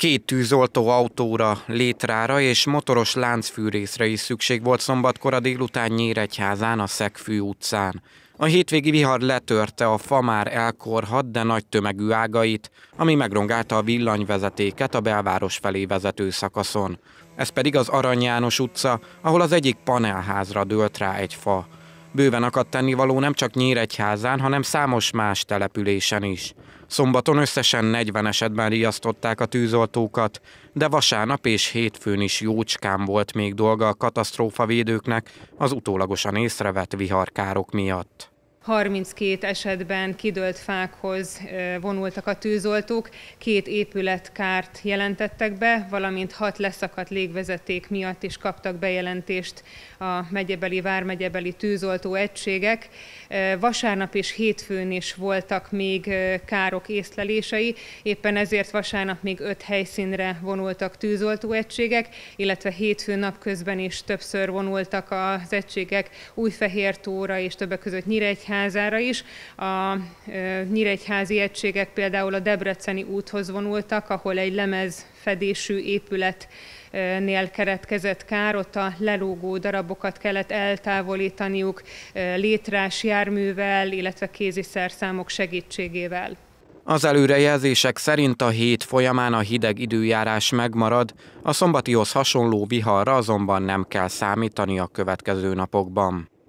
két tűzoltó autóra, létrára és motoros láncfűrészre is szükség volt szombatkora délután Nyíregyházán a Szegfű utcán. A hétvégi vihar letörte a fa már elkorhat, de nagy tömegű ágait, ami megrongálta a villanyvezetéket a belváros felé vezető szakaszon. Ez pedig az Arany János utca, ahol az egyik panelházra dőlt rá egy fa. Bőven akadt tennivaló nem csak Nyíregyházán, hanem számos más településen is. Szombaton összesen 40 esetben riasztották a tűzoltókat, de vasárnap és hétfőn is jócskán volt még dolga a katasztrófavédőknek az utólagosan észrevett viharkárok miatt. 32 esetben kidőlt fákhoz vonultak a tűzoltók, két épületkárt jelentettek be, valamint hat leszakadt légvezeték miatt is kaptak bejelentést a megyebeli, vármegyebeli tűzoltó egységek. Vasárnap és hétfőn is voltak még károk észlelései, éppen ezért vasárnap még öt helyszínre vonultak tűzoltó egységek, illetve hétfőn napközben is többször vonultak az egységek Újfehértóra és többek között Nyíregyházára, egyházára is. A nyíregyházi egységek például a Debreceni úthoz vonultak, ahol egy lemez fedésű épület nél keretkezett kár, ott a lelógó darabokat kellett eltávolítaniuk létrás járművel, illetve kézi szerszámok segítségével. Az előrejelzések szerint a hét folyamán a hideg időjárás megmarad, a szombatihoz hasonló viharra azonban nem kell számítani a következő napokban.